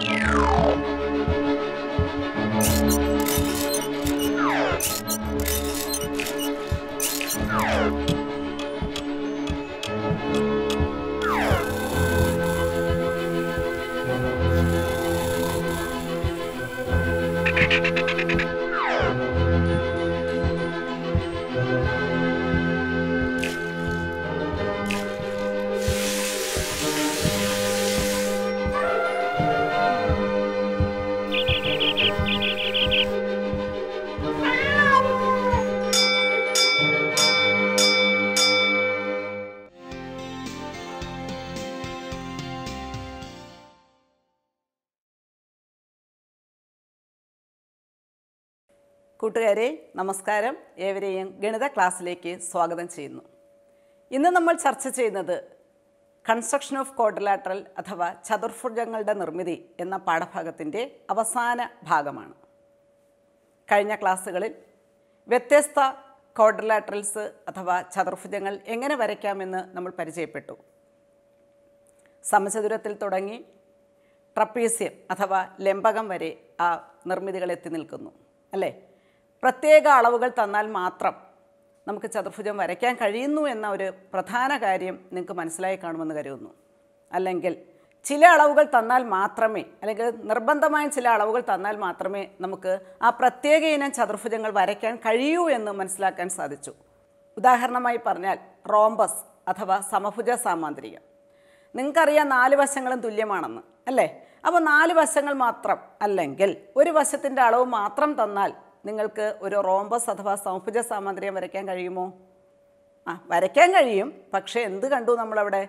Yeah. കൂട്ടുകാരെ നമസ്കാരം ഏവരെയും ഗണിത ക്ലാസ്സിലേക്ക് സ്വാഗതം ചെയ്യുന്നു ഇന്ന് നമ്മൾ ചർച്ച ചെയ്യുന്നത് കൺസ്ട്രക്ഷൻ ഓഫ് ക്വാഡ്രിലാറ്ററൽ അഥവാ ചതുർഭുജങ്ങളുടെ നിർമ്മിതി എന്ന പാഠഭാഗത്തിൻ്റെ അവസാന ഭാഗമാണ് കഴിഞ്ഞ ക്ലാസ്സുകളിൽ വ്യത്യസ്ത ക്വാഡ്രിലാറ്ററൽസ് അഥവാ ചതുർഭുജങ്ങൾ എങ്ങനെ വരയ്ക്കാമെന്ന് നമ്മൾ പരിചയപ്പെട്ടു സമചതുരത്തിൽ തുടങ്ങി ട്രപ്പീസ്യം അഥവാ ലംബകം വരെ ആ നിർമ്മിതികൾ എത്തി നിൽക്കുന്നു അല്ലേ പ്രത്യേക അളവുകൾ തന്നാൽ മാത്രം നമുക്ക് ചതുർഭുജം വരയ്ക്കാൻ കഴിയുന്നു എന്ന ഒരു പ്രധാന കാര്യം നിങ്ങൾക്ക് മനസ്സിലായി കാണുമെന്ന് കരുതുന്നു അല്ലെങ്കിൽ ചില അളവുകൾ തന്നാൽ മാത്രമേ അല്ലെങ്കിൽ നിർബന്ധമായ ചില അളവുകൾ തന്നാൽ മാത്രമേ നമുക്ക് ആ പ്രത്യേക ഇനം ചതുർഭുജങ്ങൾ വരയ്ക്കാൻ കഴിയൂ എന്ന് മനസ്സിലാക്കാൻ സാധിച്ചു ഉദാഹരണമായി പറഞ്ഞാൽ റോംബസ് അഥവാ സമഭുജ സാമാന്ത്രികം നിങ്ങൾക്കറിയാം നാല് വശങ്ങളും തുല്യമാണെന്ന് അല്ലേ അപ്പോൾ നാല് വശങ്ങൾ മാത്രം അല്ലെങ്കിൽ ഒരു വശത്തിൻ്റെ അളവ് മാത്രം തന്നാൽ നിങ്ങൾക്ക് ഒരു റോംബസ് അഥവാ സൗഭുജ സാമന്ത്രിയം വരയ്ക്കാൻ കഴിയുമോ ആ വരയ്ക്കാൻ കഴിയും പക്ഷേ എന്ത് കണ്ടു നമ്മളവിടെ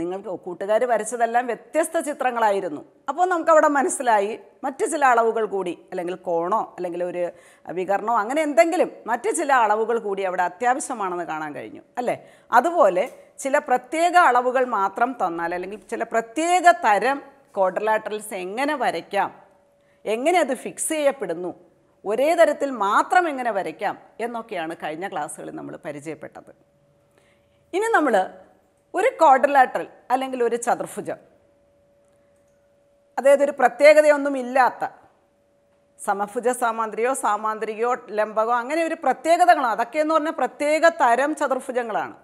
നിങ്ങൾക്ക് കൂട്ടുകാർ വരച്ചതെല്ലാം വ്യത്യസ്ത ചിത്രങ്ങളായിരുന്നു അപ്പോൾ നമുക്കവിടെ മനസ്സിലായി മറ്റ് ചില അളവുകൾ കൂടി അല്ലെങ്കിൽ കോണോ അല്ലെങ്കിൽ ഒരു വികരണോ അങ്ങനെ എന്തെങ്കിലും മറ്റ് ചില അളവുകൾ കൂടി അവിടെ അത്യാവശ്യമാണെന്ന് കാണാൻ കഴിഞ്ഞു അല്ലേ അതുപോലെ ചില പ്രത്യേക അളവുകൾ മാത്രം തന്നാൽ അല്ലെങ്കിൽ ചില പ്രത്യേക തരം ക്വാഡ്രലാറ്ററൽസ് എങ്ങനെ വരയ്ക്കാം എങ്ങനെ അത് ഫിക്സ് ചെയ്യപ്പെടുന്നു ഒരേ തരത്തിൽ മാത്രം എങ്ങനെ വരയ്ക്കാം എന്നൊക്കെയാണ് കഴിഞ്ഞ ക്ലാസ്സുകളിൽ നമ്മൾ പരിചയപ്പെട്ടത് ഇനി നമ്മൾ ഒരു കോഡലാട്രൽ അല്ലെങ്കിൽ ഒരു ചതുർഭുജം അതായത് ഒരു പ്രത്യേകതയൊന്നും ഇല്ലാത്ത സമഭുജ സാമാന്ത്രിയോ സാമാന്ത്രികയോ ലംബകോ അങ്ങനെ ഒരു പ്രത്യേകതകളോ അതൊക്കെ എന്ന് പറഞ്ഞാൽ പ്രത്യേക തരം ചതുർഭുജങ്ങളാണ്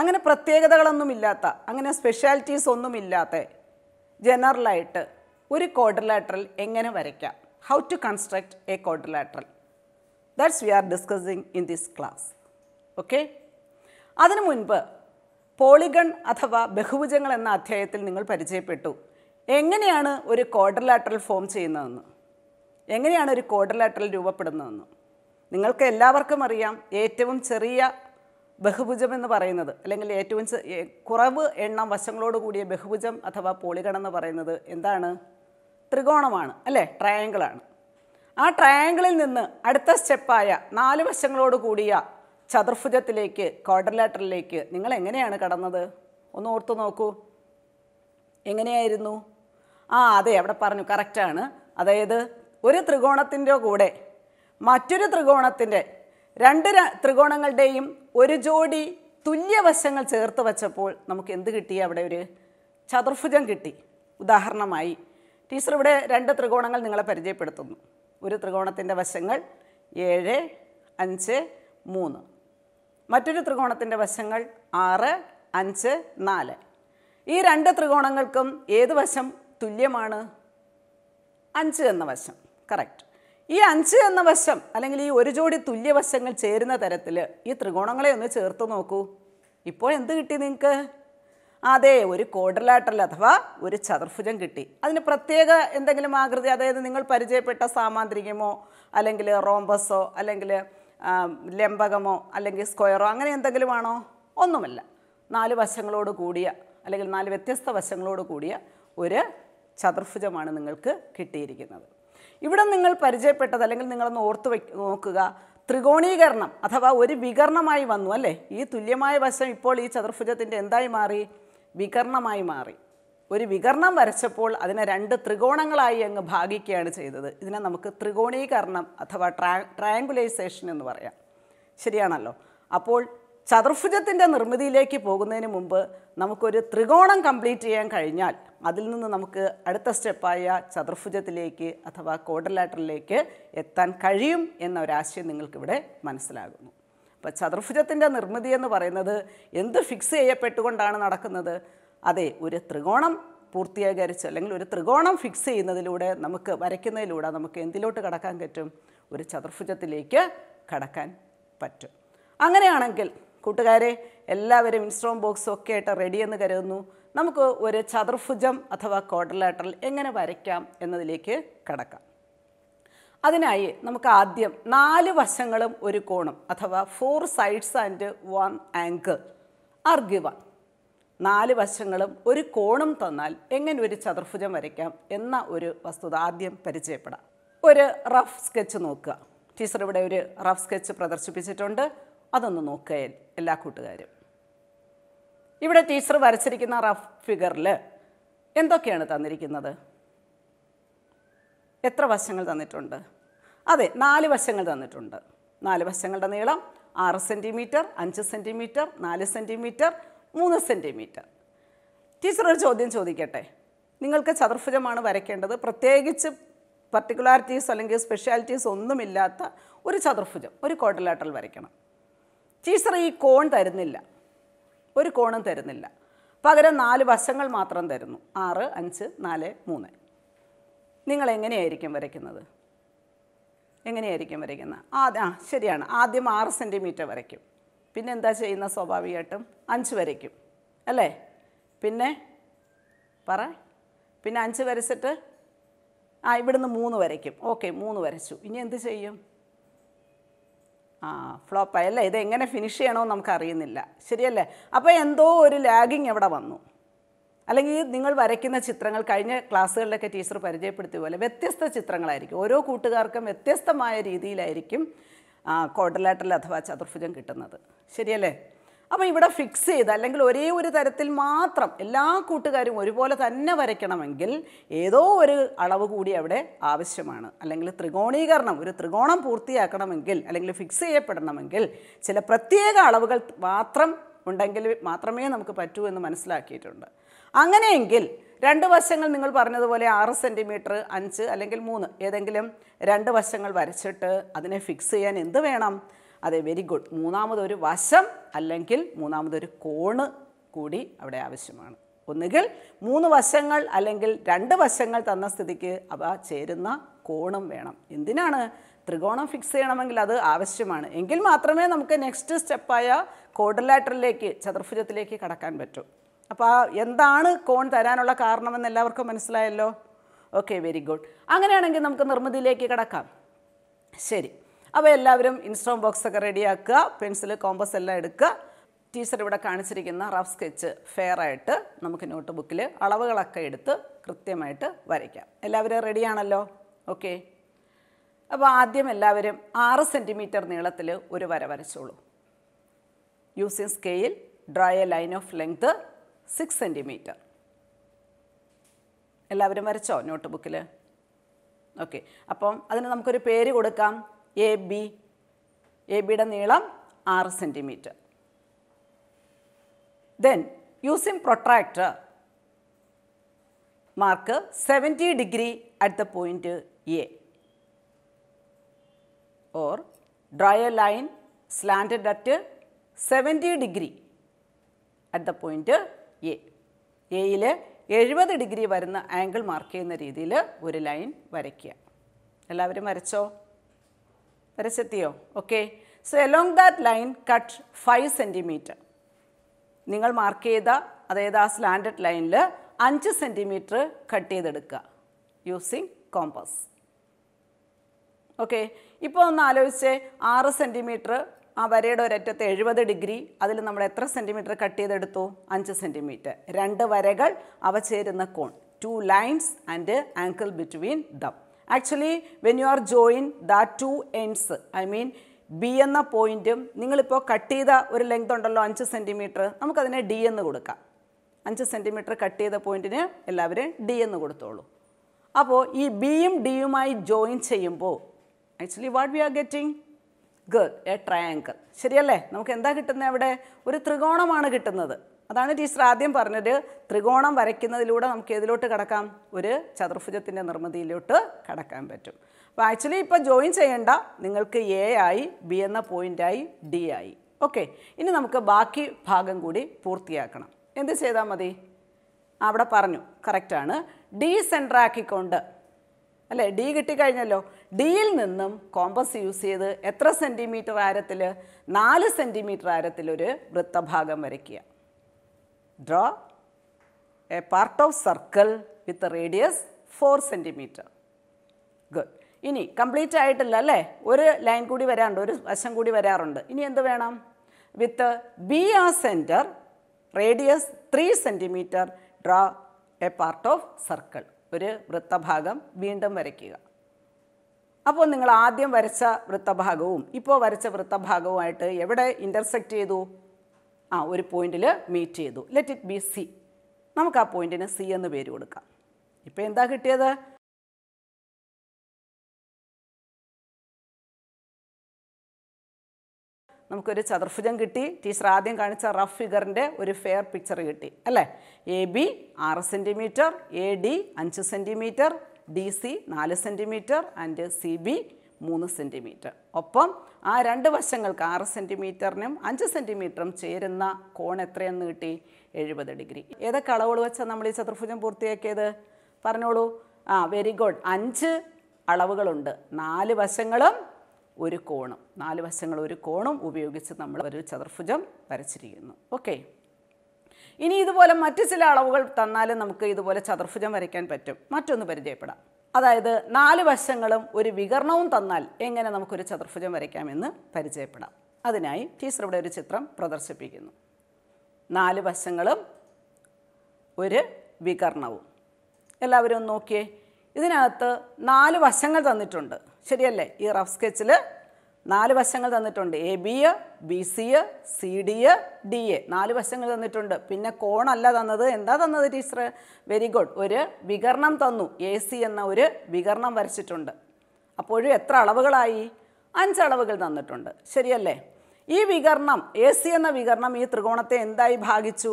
അങ്ങനെ പ്രത്യേകതകളൊന്നുമില്ലാത്ത അങ്ങനെ സ്പെഷ്യാലിറ്റീസ് ഒന്നുമില്ലാത്ത ജനറലായിട്ട് ഒരു കോഡലാട്രൽ എങ്ങനെ വരയ്ക്കാം how to construct a quadrilateral. That's we are discussing in this class. Okay? അതിനു മുൻപ് പോളിഗൺ അഥവാ ബഹുഭുജങ്ങൾ എന്ന അധ്യായത്തിൽ നിങ്ങൾ പരിചയപ്പെട്ടു എങ്ങനെയാണ് ഒരു ക്വാഡർലാറ്ററൽ ഫോം ചെയ്യുന്നതെന്ന് എങ്ങനെയാണ് ഒരു ക്വാഡർലാറ്ററൽ രൂപപ്പെടുന്നതെന്ന് നിങ്ങൾക്ക് എല്ലാവർക്കും അറിയാം ഏറ്റവും ചെറിയ ബഹുഭുജം എന്ന് പറയുന്നത് അല്ലെങ്കിൽ ഏറ്റവും കുറവ് എണ്ണം വശങ്ങളോട് കൂടിയ ബഹുഭുജം അഥവാ പോളിഗൺ എന്ന് പറയുന്നത് എന്താണ് ത്രികോണമാണ് അല്ലേ ട്രയാങ്കിളാണ് ആ ട്രയാങ്കിളിൽ നിന്ന് അടുത്ത സ്റ്റെപ്പായ നാല് വശങ്ങളോട് കൂടിയ ചതുർഭുജത്തിലേക്ക് ക്വാഡർലാറ്ററിലേക്ക് നിങ്ങൾ എങ്ങനെയാണ് കടന്നത് ഒന്ന് ഓർത്തു നോക്കൂ എങ്ങനെയായിരുന്നു ആ അതെ അവിടെ പറഞ്ഞു കറക്റ്റാണ് അതായത് ഒരു ത്രികോണത്തിൻ്റെ കൂടെ മറ്റൊരു ത്രികോണത്തിൻ്റെ രണ്ട് ത്രികോണങ്ങളുടെയും ഒരു ജോഡി തുല്യവശങ്ങൾ ചേർത്ത് വച്ചപ്പോൾ നമുക്ക് എന്ത് കിട്ടി അവിടെ ഒരു ചതുർഭുജം കിട്ടി ഉദാഹരണമായി ടീച്ചർ ഇവിടെ രണ്ട് ത്രികോണങ്ങൾ നിങ്ങളെ പരിചയപ്പെടുത്തുന്നു ഒരു ത്രികോണത്തിൻ്റെ വശങ്ങൾ ഏഴ് അഞ്ച് മൂന്ന് മറ്റൊരു ത്രികോണത്തിൻ്റെ വശങ്ങൾ ആറ് അഞ്ച് നാല് ഈ രണ്ട് ത്രികോണങ്ങൾക്കും ഏത് വശം തുല്യമാണ് അഞ്ച് എന്ന വശം കറക്റ്റ് ഈ അഞ്ച് എന്ന വശം അല്ലെങ്കിൽ ഈ ഒരു ജോഡി തുല്യ വശങ്ങൾ ചേരുന്ന തരത്തിൽ ഈ ത്രികോണങ്ങളെ ഒന്ന് ചേർത്ത് നോക്കൂ ഇപ്പോൾ എന്ത് കിട്ടി നിങ്ങൾക്ക് അതെ ഒരു കോഡർലാറ്ററൽ അഥവാ ഒരു ചതുർഭുജം കിട്ടി അതിന് പ്രത്യേക എന്തെങ്കിലും ആകൃതി അതായത് നിങ്ങൾ പരിചയപ്പെട്ട സാമാന്ത്രികമോ അല്ലെങ്കിൽ റോംബസോ അല്ലെങ്കിൽ ലംബകമോ അല്ലെങ്കിൽ സ്ക്വയറോ അങ്ങനെ എന്തെങ്കിലും ആണോ ഒന്നുമല്ല നാല് വശങ്ങളോട് കൂടിയ അല്ലെങ്കിൽ നാല് വ്യത്യസ്ത വശങ്ങളോട് കൂടിയ ഒരു ചതുർഭുജമാണ് നിങ്ങൾക്ക് കിട്ടിയിരിക്കുന്നത് ഇവിടെ നിങ്ങൾ പരിചയപ്പെട്ടത് അല്ലെങ്കിൽ നിങ്ങളൊന്ന് ഓർത്തു വെ നോക്കുക ത്രികോണീകരണം അഥവാ ഒരു വികരണമായി വന്നു അല്ലേ ഈ തുല്യമായ വശം ഇപ്പോൾ ഈ ചതുർഭുജത്തിൻ്റെ എന്തായി മാറി വികർണമായി മാറി ഒരു വികർണം വരച്ചപ്പോൾ അതിനെ രണ്ട് ത്രികോണങ്ങളായി അങ്ങ് ഭാഗിക്കുകയാണ് ചെയ്തത് ഇതിനെ നമുക്ക് ത്രികോണീകരണം അഥവാ ട്രാ ട്രാങ്കുലൈസേഷൻ എന്ന് പറയാം ശരിയാണല്ലോ അപ്പോൾ ചതുർഭുജത്തിൻ്റെ നിർമ്മിതിയിലേക്ക് പോകുന്നതിന് മുമ്പ് നമുക്കൊരു ത്രികോണം കംപ്ലീറ്റ് ചെയ്യാൻ കഴിഞ്ഞാൽ അതിൽ നിന്ന് നമുക്ക് അടുത്ത സ്റ്റെപ്പായ ചതുർഭുജത്തിലേക്ക് അഥവാ കോഡലാറ്ററിലേക്ക് എത്താൻ കഴിയും എന്ന ഒരാശയം നിങ്ങൾക്കിവിടെ മനസ്സിലാകുന്നു ഇപ്പം ചതുർഭുജത്തിൻ്റെ നിർമ്മിതി എന്ന് പറയുന്നത് എന്ത് ഫിക്സ് ചെയ്യപ്പെട്ടുകൊണ്ടാണ് നടക്കുന്നത് അതെ ഒരു ത്രികോണം പൂർത്തീകരിച്ച് അല്ലെങ്കിൽ ഒരു ത്രികോണം ഫിക്സ് ചെയ്യുന്നതിലൂടെ നമുക്ക് വരയ്ക്കുന്നതിലൂടെ നമുക്ക് എന്തിലോട്ട് കടക്കാൻ പറ്റും ഒരു ചതുർഭുജത്തിലേക്ക് കടക്കാൻ പറ്റും അങ്ങനെയാണെങ്കിൽ കൂട്ടുകാരെ എല്ലാവരും ഇൻസ്ട്രോം ബോക്സും ഒക്കെ ആയിട്ട് റെഡി എന്ന് കരുതുന്നു നമുക്ക് ഒരു ചതുർഭുജം അഥവാ ക്വാഡ്രലാറ്ററൽ എങ്ങനെ വരയ്ക്കാം എന്നതിലേക്ക് കടക്കാം അതിനായി നമുക്ക് ആദ്യം നാല് വശങ്ങളും ഒരു കോണും അഥവാ four sides and one angle are given നാല് വശങ്ങളും ഒരു കോണും തന്നാൽ എങ്ങനെ ഒരു ചതുർഭുജം വരയ്ക്കാം എന്ന ഒരു വസ്തുത ആദ്യം പരിചയപ്പെടാം ഒരു റഫ് സ്കെച്ച് നോക്കുക ടീച്ചർ ഇവിടെ ഒരു റഫ് സ്കെച്ച് പ്രദർശിപ്പിച്ചിട്ടുണ്ട് അതൊന്ന് നോക്കുക എല്ലാ കൂട്ടുകാരും ഇവിടെ ടീച്ചർ വരച്ചിരിക്കുന്ന റഫ് ഫിഗറിൽ എന്തൊക്കെയാണ് തന്നിരിക്കുന്നത് എത്ര വശങ്ങൾ തന്നിട്ടുണ്ട് അതെ നാല് വശങ്ങൾ തന്നിട്ടുണ്ട് നാല് വശങ്ങളുടെ നീളം ആറ് സെൻറ്റിമീറ്റർ അഞ്ച് സെൻറ്റിമീറ്റർ നാല് സെൻറ്റിമീറ്റർ മൂന്ന് സെൻറ്റിമീറ്റർ ടീച്ചർ ഒരു ചോദ്യം ചോദിക്കട്ടെ നിങ്ങൾക്ക് ചതുർഭുജമാണ് വരയ്ക്കേണ്ടത് പ്രത്യേകിച്ച് പർട്ടിക്കുലാരിറ്റീസ് അല്ലെങ്കിൽ സ്പെഷ്യാലിറ്റീസ് ഒന്നുമില്ലാത്ത ഒരു ചതുർഭുജം ഒരു ക്വാഡ്രിലാറ്ററൽ വരയ്ക്കണം ടീച്ചർ ഈ കോൺ തരുന്നില്ല ഒരു കോണും തരുന്നില്ല പകരം നാല് വശങ്ങൾ മാത്രം തരുന്നു ആറ് അഞ്ച് നാല് മൂന്ന് നിങ്ങൾ എങ്ങനെയായിരിക്കും വരയ്ക്കുന്നത് എങ്ങനെയായിരിക്കും വരയ്ക്കുന്നത് ആദ്യം ആ ശരിയാണ് ആദ്യം ആറ് സെൻറ്റിമീറ്റർ വരയ്ക്കും പിന്നെ എന്താ ചെയ്യുന്ന സ്വാഭാവികമായിട്ടും അഞ്ച് വരയ്ക്കും അല്ലേ പിന്നെ പറ പിന്നെ അഞ്ച് വരച്ചിട്ട് ആ ഇവിടുന്ന് മൂന്ന് വരയ്ക്കും ഓക്കെ മൂന്ന് വരച്ചു ഇനി എന്ത് ചെയ്യും ആ ഫ്ലോപ്പായി അല്ലേ ഇത് എങ്ങനെ ഫിനിഷ് ചെയ്യണമെന്ന് നമുക്കറിയുന്നില്ല ശരിയല്ലേ അപ്പോൾ എന്തോ ഒരു ലാഗിങ് എവിടെ വന്നു അല്ലെങ്കിൽ നിങ്ങൾ വരയ്ക്കുന്ന ചിത്രങ്ങൾ കഴിഞ്ഞ ക്ലാസ്സുകളിലൊക്കെ ടീച്ചർ പരിചയപ്പെടുത്തിയ പോലെ വ്യത്യസ്ത ചിത്രങ്ങളായിരിക്കും ഓരോ കൂട്ടുകാർക്കും വ്യത്യസ്തമായ രീതിയിലായിരിക്കും ക്വാഡ്രലാറ്ററൽ അഥവാ ചതുർഭുജം കിട്ടുന്നത് ശരിയല്ലേ അപ്പോൾ ഇവിടെ ഫിക്സ് ചെയ്ത് അല്ലെങ്കിൽ ഒരേ ഒരു തരത്തിൽ മാത്രം എല്ലാ കൂട്ടുകാരും ഒരുപോലെ തന്നെ വരയ്ക്കണമെങ്കിൽ ഏതോ ഒരു അളവ് കൂടി അവിടെ ആവശ്യമാണ് അല്ലെങ്കിൽ ത്രികോണീകരണം ഒരു ത്രികോണം പൂർത്തിയാക്കണമെങ്കിൽ അല്ലെങ്കിൽ ഫിക്സ് ചെയ്യപ്പെടണമെങ്കിൽ ചില പ്രത്യേക അളവുകൾ മാത്രം ഉണ്ടെങ്കിൽ മാത്രമേ നമുക്ക് പറ്റൂ എന്ന് മനസ്സിലാക്കിയിട്ടുണ്ട് അങ്ങനെയെങ്കിൽ രണ്ട് വശങ്ങൾ നിങ്ങൾ പറഞ്ഞതുപോലെ ആറ് സെൻറ്റിമീറ്റർ അഞ്ച് അല്ലെങ്കിൽ മൂന്ന് ഏതെങ്കിലും രണ്ട് വശങ്ങൾ വരച്ചിട്ട് അതിനെ ഫിക്സ് ചെയ്യാൻ എന്ത് വേണം അതെ വെരി ഗുഡ് മൂന്നാമതൊരു വശം അല്ലെങ്കിൽ മൂന്നാമതൊരു കോണ് കൂടി അവിടെ ആവശ്യമാണ് ഒന്നുകിൽ മൂന്ന് വശങ്ങൾ അല്ലെങ്കിൽ രണ്ട് വശങ്ങൾ തന്ന സ്ഥിതിക്ക് അവ ചേരുന്ന കോണും വേണം എന്തിനാണ് ത്രികോണം ഫിക്സ് ചെയ്യണമെങ്കിൽ അത് ആവശ്യമാണ് എങ്കിൽ മാത്രമേ നമുക്ക് നെക്സ്റ്റ് സ്റ്റെപ്പായ കോഡലാറ്ററിലേക്ക് ചതുർഭുജത്തിലേക്ക് കടക്കാൻ പറ്റൂ അപ്പോൾ എന്താണ് കോൺ തരാനുള്ള കാരണമെന്ന് എല്ലാവർക്കും മനസ്സിലായല്ലോ ഓക്കെ വെരി ഗുഡ് അങ്ങനെയാണെങ്കിൽ നമുക്ക് നിർമ്മിതിയിലേക്ക് കിടക്കാം ശരി അപ്പോൾ എല്ലാവരും ഇൻസ്റ്റോം ബോക്സ് ഒക്കെ റെഡിയാക്കുക പെൻസിൽ കോമ്പസ് എല്ലാം എടുക്കുക ടീച്ചർ ഇവിടെ കാണിച്ചിരിക്കുന്ന റഫ് സ്കെച്ച് ഫെയർ ആയിട്ട് നമുക്ക് നോട്ട് ബുക്കിൽ അളവുകളൊക്കെ എടുത്ത് കൃത്യമായിട്ട് വരയ്ക്കാം എല്ലാവരും റെഡിയാണല്ലോ ഓക്കെ അപ്പോൾ ആദ്യം എല്ലാവരും ആറ് സെൻറ്റിമീറ്റർ നീളത്തിൽ ഒരു വര വരച്ചോളൂ using scale draw a line of length six centimetre എല്ലാവരും വരച്ചോ നോട്ട് ബുക്കിൽ ഓക്കെ അപ്പം അതിന് നമുക്കൊരു പേര് കൊടുക്കാം എ ബി എ ബിയുടെ നീളം ആറ് centimetre then using protractor mark seventy degree at the point A or draw a line slanted at seventy degree at the point A എയിൽ എഴുപത് ഡിഗ്രി വരുന്ന ആംഗിൾ മാർക്ക് ചെയ്യുന്ന രീതിയിൽ ഒരു ലൈൻ വരയ്ക്കുക എല്ലാവരും വരച്ചോ വരച്ചെത്തിയോ okay so along that line cut five centimetre നിങ്ങൾ മാർക്ക് ചെയ്ത അതായത് ആ സ്ലാൻഡഡ് ലൈനിൽ അഞ്ച് സെൻറ്റിമീറ്റർ കട്ട് ചെയ്തെടുക്കുക യൂസിങ് കോമ്പസ് ഓക്കെ ഇപ്പോൾ ഒന്ന് ആലോചിച്ച് ആറ് സെൻറ്റിമീറ്റർ ആ വരയുടെ ഒരറ്റത്ത് എഴുപത് ഡിഗ്രി അതിൽ നമ്മൾ എത്ര സെൻറ്റിമീറ്റർ കട്ട് ചെയ്തെടുത്തു അഞ്ച് സെൻറ്റിമീറ്റർ രണ്ട് വരകൾ അവ ചേരുന്ന കോൺ two lines and angle between them actually when you are join the two ends I mean B എന്ന പോയിൻറ്റും നിങ്ങളിപ്പോൾ കട്ട് ചെയ്ത ഒരു ലെങ്ത് ഉണ്ടല്ലോ അഞ്ച് സെൻറ്റിമീറ്റർ നമുക്കതിനെ ഡി എന്ന് കൊടുക്കാം അഞ്ച് സെൻറ്റിമീറ്റർ കട്ട് ചെയ്ത പോയിൻറ്റിന് എല്ലാവരും ഡി എന്ന് കൊടുത്തോളൂ അപ്പോൾ ഈ ബിയും ഡിയുമായി ജോയിൻ ചെയ്യുമ്പോൾ actually what we are getting good a triangle ശരിയല്ലേ നമുക്ക് എന്താ കിട്ടുന്നത് അവിടെ ഒരു ത്രികോണമാണ് കിട്ടുന്നത് അതാണ് ടീച്ചർ ആദ്യം പറഞ്ഞത് ത്രികോണം വരയ്ക്കുന്നതിലൂടെ നമുക്ക് ഏതിലോട്ട് കടക്കാം ഒരു ചതുർഭുജത്തിൻ്റെ നിർമ്മിതിയിലോട്ട് കടക്കാൻ പറ്റും അപ്പം ആക്ച്വലി ഇപ്പോൾ ജോയിൻ ചെയ്യേണ്ട നിങ്ങൾക്ക് എ ആയി ബി എന്ന പോയിൻ്റായി ഡി ആയി ഓക്കെ ഇനി നമുക്ക് ബാക്കി ഭാഗം കൂടി പൂർത്തിയാക്കണം എന്ത് ചെയ്താൽ മതി അവിടെ പറഞ്ഞു കറക്റ്റാണ് ഡി സെൻറ്ററാക്കിക്കൊണ്ട് അല്ലേ ഡി കിട്ടിക്കഴിഞ്ഞല്ലോ ഡിയിൽ നിന്നും കോമ്പസ് യൂസ് ചെയ്ത് എത്ര സെൻറ്റിമീറ്റർ ആരത്തിൽ നാല് സെൻറ്റിമീറ്റർ ആരത്തിലൊരു വൃത്തഭാഗം വരയ്ക്കുക draw a part of circle with radius four centimetre good ഇനി കംപ്ലീറ്റ് ആയിട്ടില്ല അല്ലേ ഒരു ലൈൻ കൂടി വരാറുണ്ട് ഒരു വശം കൂടി വരാറുണ്ട് ഇനി എന്ത് വേണം with B as centre radius three centimetre draw a part of circle ഒരു വൃത്തഭാഗം വീണ്ടും വരയ്ക്കുക അപ്പോൾ നിങ്ങൾ ആദ്യം വരച്ച വൃത്തഭാഗവും ഇപ്പോൾ വരച്ച വൃത്തഭാഗവുമായിട്ട് എവിടെ ഇൻ്റർസെക്റ്റ് ചെയ്തു ആ ഒരു പോയിന്റിൽ മീറ്റ് ചെയ്തു ലെറ്റ് ഇറ്റ് ബി സി നമുക്ക് ആ പോയിന്റിന് സി എന്ന് പേര് കൊടുക്കാം ഇപ്പോൾ എന്താ കിട്ടിയത് നമുക്കൊരു ചതുർഭുജം കിട്ടി ടീച്ചർ ആദ്യം കാണിച്ച റഫ് ഫിഗറിൻ്റെ ഒരു ഫെയർ പിക്ചർ കിട്ടി അല്ലേ എ ബി ആറ് സെൻറ്റിമീറ്റർ എ ഡി അഞ്ച് സെൻറ്റിമീറ്റർ ഡി സി നാല് സെൻറ്റിമീറ്റർ ആൻഡ് സി ബി മൂന്ന് സെൻറ്റിമീറ്റർ ഒപ്പം ആ രണ്ട് വശങ്ങൾക്ക് ആറ് സെൻറ്റിമീറ്ററിനും അഞ്ച് സെൻറ്റിമീറ്ററും ചേരുന്ന കോൺ എത്രയെന്ന് കിട്ടി എഴുപത് ഡിഗ്രി ഏതൊക്കെ അളവുകൾ വെച്ചാൽ നമ്മൾ ഈ ചതുർഭുജം പൂർത്തിയാക്കിയത് പറഞ്ഞോളൂ ആ വെരി ഗുഡ് അഞ്ച് അളവുകളുണ്ട് നാല് വശങ്ങളും ഒരു കോണും നാല് വശങ്ങൾ ഒരു കോണും ഉപയോഗിച്ച് നമ്മൾ ഒരു ചതുർഭുജം വരച്ചിരിക്കുന്നു ഓക്കെ ഇനി ഇതുപോലെ മറ്റ് ചില അളവുകൾ തന്നാലും നമുക്ക് ഇതുപോലെ ചതുർഭുജം വരയ്ക്കാൻ പറ്റും മറ്റൊന്ന് പരിചയപ്പെടാം അതായത് നാല് വശങ്ങളും ഒരു വികരണവും തന്നാൽ എങ്ങനെ നമുക്കൊരു ചതുർഭുജം വരയ്ക്കാമെന്ന് പരിചയപ്പെടാം അതിനായി ടീച്ചർ ഇവിടെ ഒരു ചിത്രം പ്രദർശിപ്പിക്കുന്നു നാല് വശങ്ങളും ഒരു വികരണവും എല്ലാവരും നോക്കിയേ ഇതിനകത്ത് നാല് വശങ്ങൾ തന്നിട്ടുണ്ട് ശരിയല്ലേ ഈ റഫ് സ്കെച്ചിൽ നാല് വശങ്ങൾ തന്നിട്ടുണ്ട് A B B C C D D A നാല് വശങ്ങൾ തന്നിട്ടുണ്ട് പിന്നെ കോണല്ല തന്നത് എന്താ തന്നത് ടീച്ചർ വെരി ഗുഡ് ഒരു വികരണം തന്നു എ സി എന്ന ഒരു വികരണം വരച്ചിട്ടുണ്ട് അപ്പോഴും എത്ര അളവുകളായി അഞ്ച് അളവുകൾ തന്നിട്ടുണ്ട് ശരിയല്ലേ ഈ വികരണം എ സി എന്ന വികരണം ഈ ത്രികോണത്തെ എന്തായി ഭാഗിച്ചു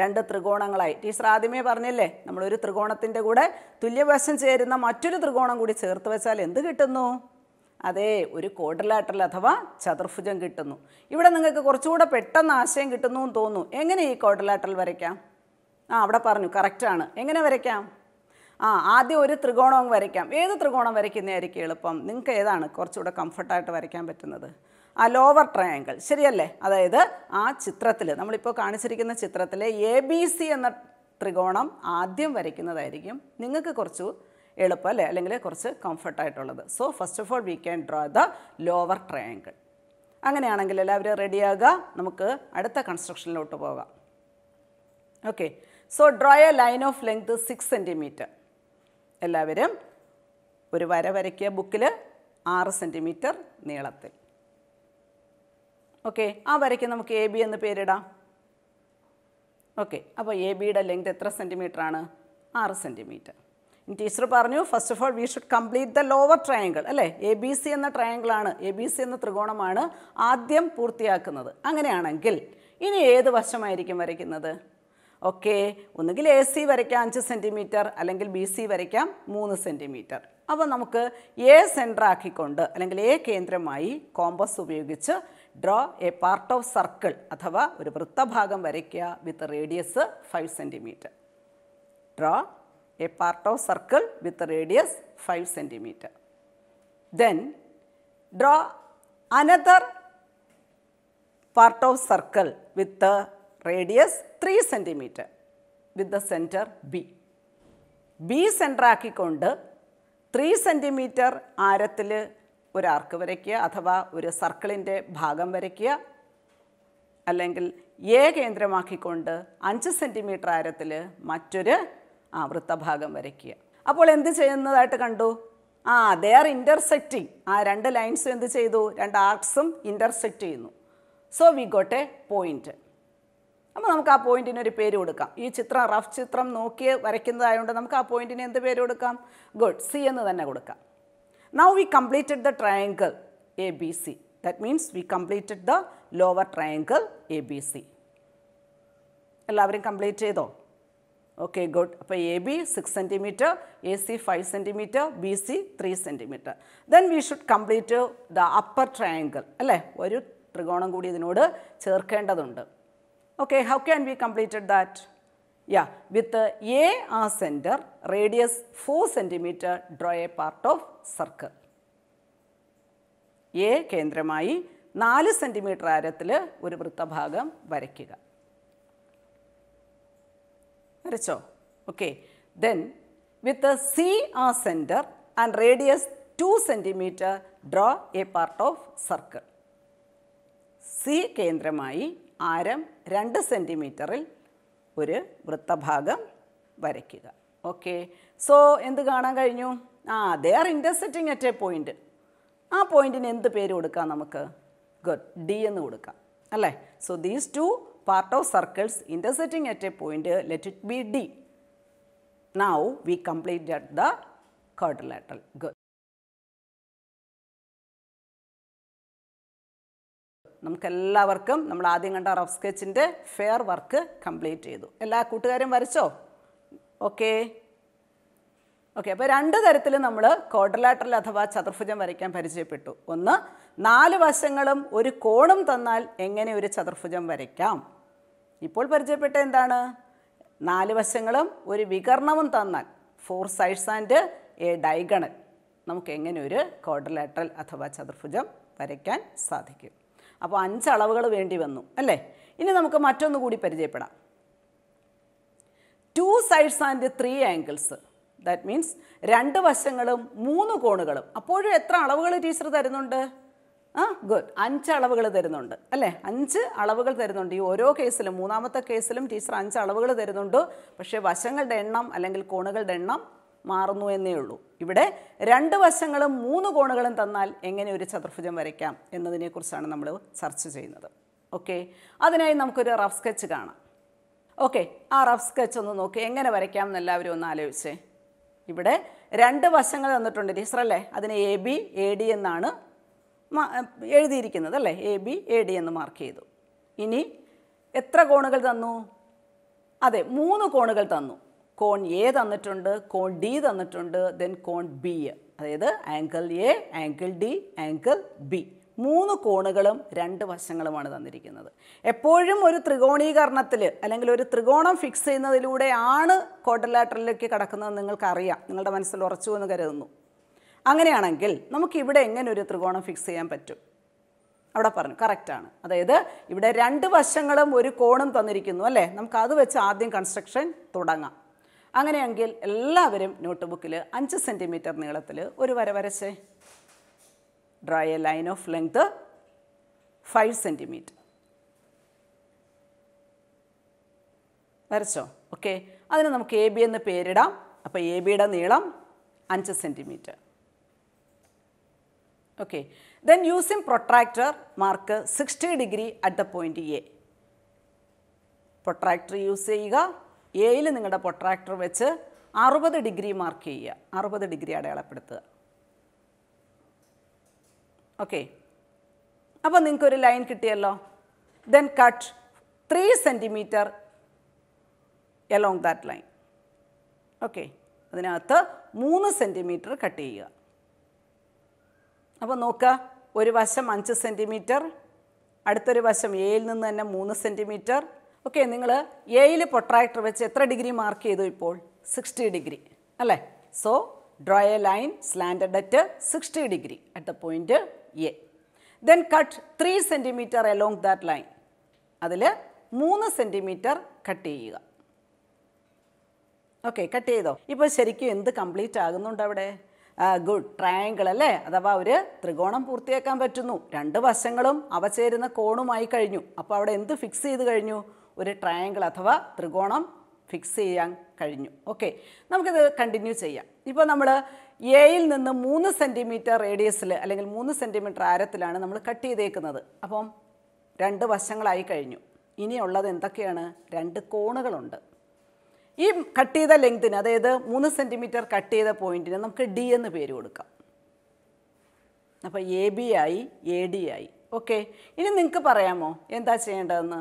രണ്ട് ത്രികോണങ്ങളായി ടീച്ചർ ആദ്യമേ പറഞ്ഞില്ലേ നമ്മളൊരു ത്രികോണത്തിൻ്റെ കൂടെ തുല്യവശം ചേരുന്ന മറ്റൊരു ത്രികോണം കൂടി ചേർത്ത് വെച്ചാൽ എന്ത് കിട്ടുന്നു അതെ ഒരു കോഡലാട്ടൽ അഥവാ ചതുർഭുജം കിട്ടുന്നു ഇവിടെ നിങ്ങൾക്ക് കുറച്ചുകൂടെ പെട്ടെന്ന് ആശയം കിട്ടുന്നു എന്ന് തോന്നുന്നു എങ്ങനെ ഈ കോഡലാട്ടൽ വരയ്ക്കാം ആ അവിടെ പറഞ്ഞു കറക്റ്റാണ് എങ്ങനെ വരയ്ക്കാം ആ ആദ്യം ഒരു ത്രികോണം വരയ്ക്കാം ഏത് ത്രികോണം വരയ്ക്കുന്നതായിരിക്കും എളുപ്പം നിങ്ങൾക്ക് ഏതാണ് കുറച്ചുകൂടെ കംഫർട്ടായിട്ട് വരയ്ക്കാൻ പറ്റുന്നത് ആ ലോവർ ട്രയാങ്കിൾ ശരിയല്ലേ അതായത് ആ ചിത്രത്തിൽ നമ്മളിപ്പോൾ കാണിച്ചിരിക്കുന്ന ചിത്രത്തിലെ എ ബി സി എന്ന ത്രികോണം ആദ്യം വരയ്ക്കുന്നതായിരിക്കും നിങ്ങൾക്ക് കുറച്ചു എളുപ്പം അല്ലേ അല്ലെങ്കിൽ കുറച്ച് കംഫർട്ടായിട്ടുള്ളത് so first of all we can draw the lower triangle അങ്ങനെയാണെങ്കിൽ എല്ലാവരും റെഡിയാകുക നമുക്ക് അടുത്ത കൺസ്ട്രക്ഷനിലോട്ട് പോകാം okay so draw a line of length six centimetre എല്ലാവരും ഒരു വര വരയ്ക്കുക ബുക്കിൽ ആറ് സെൻറ്റിമീറ്റർ നീളത്തിൽ ഓക്കെ ആ വരയ്ക്ക് നമുക്ക് എ ബി എന്ന് പേരിടാം ഓക്കെ അപ്പോൾ എ ബിയുടെ ലെങ്ത് എത്ര സെൻറ്റിമീറ്റർ ആണ് ആറ് സെൻറ്റിമീറ്റർ ടീച്ചർ പറഞ്ഞു first of all we should complete the lower triangle അല്ലേ എ ബി സി എന്ന ട്രയാങ്കിളാണ് എ ബി സി എന്ന ത്രികോണമാണ് ആദ്യം പൂർത്തിയാക്കുന്നത് അങ്ങനെയാണെങ്കിൽ ഇനി ഏത് വശമായിരിക്കും വരയ്ക്കുന്നത് ഓക്കെ ഒന്നുകിൽ എ സി വരയ്ക്കാം അഞ്ച് സെൻറ്റിമീറ്റർ അല്ലെങ്കിൽ ബി സി വരയ്ക്കാം മൂന്ന് സെൻറ്റിമീറ്റർ അപ്പോൾ നമുക്ക് എ ആക്കിക്കൊണ്ട് അല്ലെങ്കിൽ എ കേന്ദ്രമായി കോമ്പസ് ഉപയോഗിച്ച് draw a part of circle അഥവാ ഒരു വൃത്തഭാഗം വരയ്ക്കുക with radius five centimetre draw a part of circle with a radius 5 cm. Then draw another part of circle with the radius 3 cm with the center B. B center 3 ആക്കിക്കൊണ്ട് three centimetre ആരത്തിൽ ഒരു arc വരയ്ക്കുക അഥവാ ഒരു സർക്കിളിൻ്റെ ഭാഗം വരയ്ക്കുക അല്ലെങ്കിൽ എ കേന്ദ്രമാക്കിക്കൊണ്ട് 5 സെൻറ്റിമീറ്റർ ആരത്തിൽ മറ്റൊരു ആ വൃത്തഭാഗം വരയ്ക്കുക അപ്പോൾ എന്ത് ചെയ്യുന്നതായിട്ട് കണ്ടു ആ ദേ ആർ ഇൻ്റർസെക്റ്റിംഗ് ആ രണ്ട് ലൈൻസും എന്ത് ചെയ്തു രണ്ട് ആർക്സും ഇൻ്റർസെക്റ്റ് ചെയ്യുന്നു so we got a point അപ്പോൾ നമുക്ക് ആ പോയിൻറ്റിന് ഒരു പേര് കൊടുക്കാം ഈ ചിത്രം റഫ് ചിത്രം നോക്കി വരയ്ക്കുന്നതായതുകൊണ്ട് നമുക്ക് ആ പോയിൻറ്റിന് എന്ത് പേര് കൊടുക്കാം ഗുഡ് സി എന്ന് തന്നെ കൊടുക്കാം now we completed the triangle A B C that means we completed the lower triangle A B C എല്ലാവരും കംപ്ലീറ്റ് ചെയ്തോ ഓക്കെ ഗുഡ് അപ്പോൾ A B six centimetre A C five centimetre B C three centimetre then we should complete the upper triangle അല്ലേ ഒരു ത്രികോണം കൂടി ഇതിനോട് ചേർക്കേണ്ടതുണ്ട് okay how can be completed that യാ with A as centre radius four centimetre draw a part of circle A കേന്ദ്രമായി നാല് centimetre ആരത്തിൽ ഒരു വൃത്തഭാഗം വരയ്ക്കുക വരച്ചോ okay then with C as centre and radius two centimetre draw a part of circle C കേന്ദ്രമായി ആരം രണ്ട് സെൻറ്റിമീറ്ററിൽ ഒരു വൃത്തഭാഗം വരയ്ക്കുക ഓക്കെ സോ എന്ത് കാണാൻ കഴിഞ്ഞു ആ they are intersecting at a point ആ പോയിൻറ്റിന് എന്ത് പേര് കൊടുക്കാം നമുക്ക് ഗുഡ് ഡി എന്ന് കൊടുക്കാം അല്ലേ so these two part of circles intersecting at a point, let it be D. Now, we completed the quadrilateral. Good. നമുക്കെല്ലാവർക്കും നമ്മൾ ആദ്യം കണ്ട റഫ് സ്കെച്ചിൻ്റെ ഫെയർ വർക്ക് കംപ്ലീറ്റ് ചെയ്തു എല്ലാ കൂട്ടുകാരും വരച്ചോ ഓക്കെ ഓക്കെ അപ്പോൾ രണ്ട് തരത്തിൽ നമ്മൾ കോഡലാട്ടറിൽ അഥവാ ചതുർഭുജം വരയ്ക്കാൻ പരിചയപ്പെട്ടു ഒന്ന് നാല് വശങ്ങളും ഒരു കോണും തന്നാൽ എങ്ങനെ ഒരു ചതുർഭുജം വരയ്ക്കാം ഇപ്പോൾ പരിചയപ്പെട്ട എന്താണ് നാല് വശങ്ങളും ഒരു വികർണവും തന്നാൽ four sides and a diagonal നമുക്ക് എങ്ങനെ ഒരു ക്വാഡ്രലാട്രൽ അഥവാ ചതുർഭുജം വരയ്ക്കാൻ സാധിക്കും അപ്പോൾ അഞ്ച് അളവുകൾ വേണ്ടി വന്നു അല്ലേ ഇനി നമുക്ക് മറ്റൊന്ന് കൂടി പരിചയപ്പെടാം two sides and three angles that means രണ്ട് വശങ്ങളും മൂന്ന് കോണുകളും അപ്പോഴും എത്ര അളവുകൾ ടീച്ചർ തരുന്നുണ്ട് ആ ഗുഡ് അഞ്ച് അളവുകൾ തരുന്നുണ്ട് അല്ലേ അഞ്ച് അളവുകൾ തരുന്നുണ്ട് ഈ ഓരോ കേസിലും മൂന്നാമത്തെ കേസിലും ടീച്ചർ അഞ്ച് അളവുകൾ തരുന്നുണ്ട് പക്ഷേ വശങ്ങളുടെ എണ്ണം അല്ലെങ്കിൽ കോണുകളുടെ എണ്ണം മാറുന്നു എന്നേ ഉള്ളൂ ഇവിടെ രണ്ട് വശങ്ങളും മൂന്ന് കോണുകളും തന്നാൽ എങ്ങനെ ഒരു ചതുർഭുജം വരയ്ക്കാം എന്നതിനെക്കുറിച്ചാണ് നമ്മൾ ചർച്ച ചെയ്യുന്നത് ഓക്കെ അതിനായി നമുക്കൊരു റഫ് സ്കെച്ച് കാണാം ഓക്കെ ആ റഫ് സ്കെച്ച് ഒന്ന് നോക്കി എങ്ങനെ വരയ്ക്കാം എന്നെല്ലാവരും ഒന്ന് ആലോചിച്ചേ ഇവിടെ രണ്ട് വശങ്ങൾ തന്നിട്ടുണ്ട് ടീച്ചറല്ലേ അതിനെ എ ബി എ ഡി എന്നാണ് എഴുതിയിരിക്കുന്നത് അല്ലേ എ ബി എ ഡി എന്ന് മാർക്ക് ചെയ്തു ഇനി എത്ര കോണുകൾ തന്നു അതെ മൂന്ന് കോണുകൾ തന്നു കോൺ എ തന്നിട്ടുണ്ട് കോൺ ഡി തന്നിട്ടുണ്ട് ദെൻ കോൺ ബി അതായത് angle A angle D angle B മൂന്ന് കോണുകളും രണ്ട് വശങ്ങളുമാണ് തന്നിരിക്കുന്നത് എപ്പോഴും ഒരു ത്രികോണീകരണത്തിൽ അല്ലെങ്കിൽ ഒരു ത്രികോണം ഫിക്സ് ചെയ്യുന്നതിലൂടെയാണ് ക്വാഡ്രലാറ്ററിലേക്ക് കടക്കുന്നതെന്ന് നിങ്ങൾക്കറിയാം നിങ്ങളുടെ മനസ്സിൽ ഉറച്ചു എന്ന് കരുതുന്നു അങ്ങനെയാണെങ്കിൽ നമുക്കിവിടെ എങ്ങനെ ഒരു ത്രികോണം ഫിക്സ് ചെയ്യാൻ പറ്റും അവിടെ പറഞ്ഞു കറക്റ്റാണ് അതായത് ഇവിടെ രണ്ട് വശങ്ങളും ഒരു കോണും തന്നിരിക്കുന്നു അല്ലേ നമുക്ക് അത് വെച്ച് ആദ്യം കൺസ്ട്രക്ഷൻ തുടങ്ങാം അങ്ങനെയെങ്കിൽ എല്ലാവരും നോട്ട് ബുക്കിൽ അഞ്ച് സെൻറ്റിമീറ്റർ നീളത്തിൽ ഒരു വര വരച്ചേ draw a line of length five centimetre വരച്ചോ ഓക്കെ അതിന് നമുക്ക് എ ബി എന്ന് പേരിടാം അപ്പോൾ എ ബിയുടെ നീളം അഞ്ച് centimetre Okay. Then using protractor mark 60 degree at the point A. Protractor use ചെയ്യുക എയിൽ നിങ്ങളുടെ പ്രൊട്രാക്ടർ വെച്ച് അറുപത് ഡിഗ്രി മാർക്ക് ചെയ്യുക അറുപത് ഡിഗ്രി അടയാളപ്പെടുത്തുക ഓക്കെ അപ്പോൾ നിങ്ങൾക്കൊരു ലൈൻ കിട്ടിയല്ലോ then cut three centimetre along that line okay അതിനകത്ത് മൂന്ന് സെൻറ്റിമീറ്റർ കട്ട് ചെയ്യുക അപ്പോൾ നോക്കുക ഒരു വശം അഞ്ച് സെൻറ്റിമീറ്റർ അടുത്തൊരു വശം എയിൽ നിന്ന് തന്നെ മൂന്ന് സെൻറ്റിമീറ്റർ ഓക്കെ നിങ്ങൾ എയിൽ പൊട്രാക്ടർ വെച്ച് എത്ര ഡിഗ്രി മാർക്ക് ചെയ്തു ഇപ്പോൾ സിക്സ്റ്റി ഡിഗ്രി അല്ലേ so draw a line slanted at sixty degree at the point A then cut three centimetre along that line അതിൽ മൂന്ന് സെൻറ്റിമീറ്റർ കട്ട് ചെയ്യുക ഓക്കെ കട്ട് ചെയ്തോ ഇപ്പോൾ ശരിക്കും എന്ത് കംപ്ലീറ്റ് ആകുന്നുണ്ട് അവിടെ ഗുഡ് ട്രയാങ്കിൾ അല്ലേ അഥവാ ഒരു ത്രികോണം പൂർത്തിയാക്കാൻ പറ്റുന്നു രണ്ട് വശങ്ങളും അവ ചേരുന്ന കോണുമായി കഴിഞ്ഞു അപ്പോൾ അവിടെ എന്ത് ഫിക്സ് ചെയ്ത് കഴിഞ്ഞു ഒരു ട്രയാങ്കിൾ അഥവാ ത്രികോണം ഫിക്സ് ചെയ്യാൻ കഴിഞ്ഞു ഓക്കെ നമുക്കിത് കണ്ടിന്യൂ ചെയ്യാം ഇപ്പോൾ നമ്മൾ എയിൽ നിന്ന് മൂന്ന് സെൻറ്റിമീറ്റർ റേഡിയസിൽ അല്ലെങ്കിൽ മൂന്ന് സെൻറ്റിമീറ്റർ ആരത്തിലാണ് നമ്മൾ കട്ട് ചെയ്തേക്കുന്നത് അപ്പം രണ്ട് വശങ്ങളായി കഴിഞ്ഞു ഇനിയുള്ളത് എന്തൊക്കെയാണ് രണ്ട് കോണുകളുണ്ട് ഈ കട്ട് ചെയ്ത ലെങ്തിന് അതായത് മൂന്ന് സെൻറ്റിമീറ്റർ കട്ട് ചെയ്ത പോയിന്റിന് നമുക്ക് ഡി എന്ന് പേര് കൊടുക്കാം അപ്പോൾ എ ബി ആയി എ ഡി ആയി ഓക്കെ ഇനി നിങ്ങൾക്ക് പറയാമോ എന്താ ചെയ്യേണ്ടതെന്ന്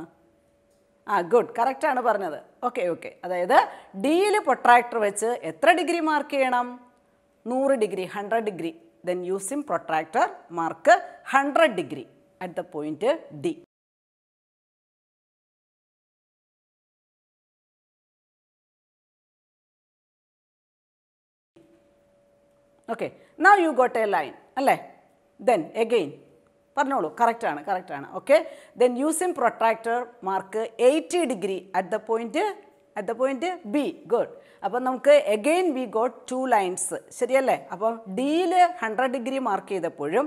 ആ ഗുഡ് കറക്റ്റാണ് പറഞ്ഞത് ഓക്കെ ഓക്കെ അതായത് ഡിയിൽ പ്രൊട്രാക്ടർ വെച്ച് എത്ര ഡിഗ്രി മാർക്ക് ചെയ്യണം നൂറ് degree hundred degree then using protractor mark hundred degree at the point D okay now you got a line അല്ലേ ദെൻ എഗെയിൻ പറഞ്ഞോളൂ കറക്റ്റാണ് കറക്റ്റാണ് okay then in protractor mark eighty degree at the point at the point B good അപ്പോൾ നമുക്ക് again we got two lines ശരിയല്ലേ അപ്പം ഡിയിൽ hundred degree mark ചെയ്തപ്പോഴും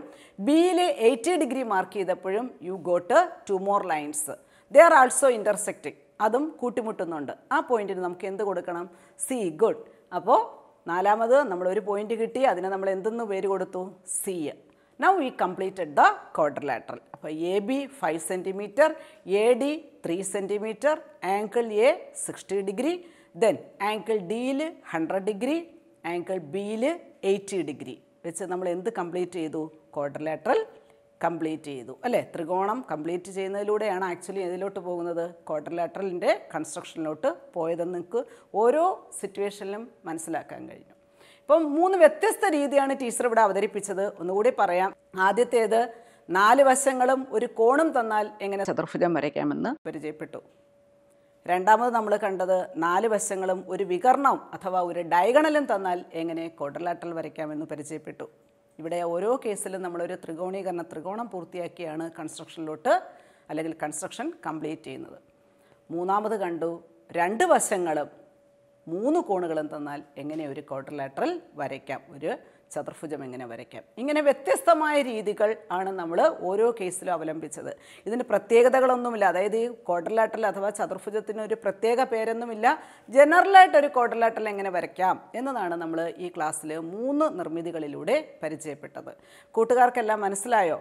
ബിയിൽ എയ്റ്റി ഡിഗ്രി മാർക്ക് ചെയ്തപ്പോഴും you got two more lines they are also intersecting അതും കൂട്ടിമുട്ടുന്നുണ്ട് ആ പോയിന്റിന് നമുക്ക് എന്ത് കൊടുക്കണം സി ഗുഡ് അപ്പോൾ നാലാമത് നമ്മൾ ഒരു പോയിന്റ് കിട്ടി അതിന് നമ്മൾ എന്തെന്ന് പേര് കൊടുത്തു C now we completed the quadrilateral അപ്പോൾ A B five centimetre A D three centimetre angle A sixty degree then angle ഡിയിൽ ഹൺഡ്രഡ് ഡിഗ്രി ആങ്കിൾ ബിയിൽ എയ്റ്റി ഡിഗ്രി വെച്ച് നമ്മൾ എന്ത് കംപ്ലീറ്റ് ചെയ്തു ക്വാഡ്രലാറ്ററൽ കംപ്ലീറ്റ് ചെയ്തു അല്ലേ ത്രികോണം കംപ്ലീറ്റ് ചെയ്യുന്നതിലൂടെയാണ് ആക്ച്വലി ഇതിലോട്ട് പോകുന്നത് ക്വാർട്ടർ ലാറ്ററലിൻ്റെ കൺസ്ട്രക്ഷനിലോട്ട് പോയതെന്ന് നിങ്ങൾക്ക് ഓരോ സിറ്റുവേഷനിലും മനസ്സിലാക്കാൻ കഴിഞ്ഞു ഇപ്പം മൂന്ന് വ്യത്യസ്ത രീതിയാണ് ടീച്ചർ ഇവിടെ അവതരിപ്പിച്ചത് ഒന്നുകൂടി പറയാം ആദ്യത്തേത് നാല് വശങ്ങളും ഒരു കോണും തന്നാൽ എങ്ങനെ ചതുർഭുജം വരയ്ക്കാമെന്ന് പരിചയപ്പെട്ടു രണ്ടാമത് നമ്മൾ കണ്ടത് നാല് വശങ്ങളും ഒരു വികർണം അഥവാ ഒരു ഡയഗണലും തന്നാൽ എങ്ങനെ കോഡർലാറ്റൽ വരയ്ക്കാമെന്ന് പരിചയപ്പെട്ടു ഇവിടെ ഓരോ കേസിലും നമ്മളൊരു ത്രികോണീകരണ ത്രികോണം പൂർത്തിയാക്കിയാണ് കൺസ്ട്രക്ഷനിലോട്ട് അല്ലെങ്കിൽ കൺസ്ട്രക്ഷൻ കംപ്ലീറ്റ് ചെയ്യുന്നത് മൂന്നാമത് കണ്ടു രണ്ട് വശങ്ങളും മൂന്ന് കോണുകളും തന്നാൽ എങ്ങനെ ഒരു ക്വാഡ്രലാറ്ററൽ വരയ്ക്കാം ഒരു ചതുർഭുജം എങ്ങനെ വരയ്ക്കാം ഇങ്ങനെ വ്യത്യസ്തമായ രീതികൾ ആണ് നമ്മൾ ഓരോ കേസിലും അവലംബിച്ചത് ഇതിന് പ്രത്യേകതകളൊന്നുമില്ല അതായത് ഈ ക്വാഡർലാറ്റൽ അഥവാ ചതുർഭുജത്തിന് ഒരു പ്രത്യേക പേരൊന്നുമില്ല ജനറലായിട്ട് ഒരു ക്വാഡർലാറ്റൽ എങ്ങനെ വരയ്ക്കാം എന്നതാണ് നമ്മൾ ഈ ക്ലാസ്സിൽ മൂന്ന് നിർമ്മിതികളിലൂടെ പരിചയപ്പെട്ടത് കൂട്ടുകാർക്കെല്ലാം മനസ്സിലായോ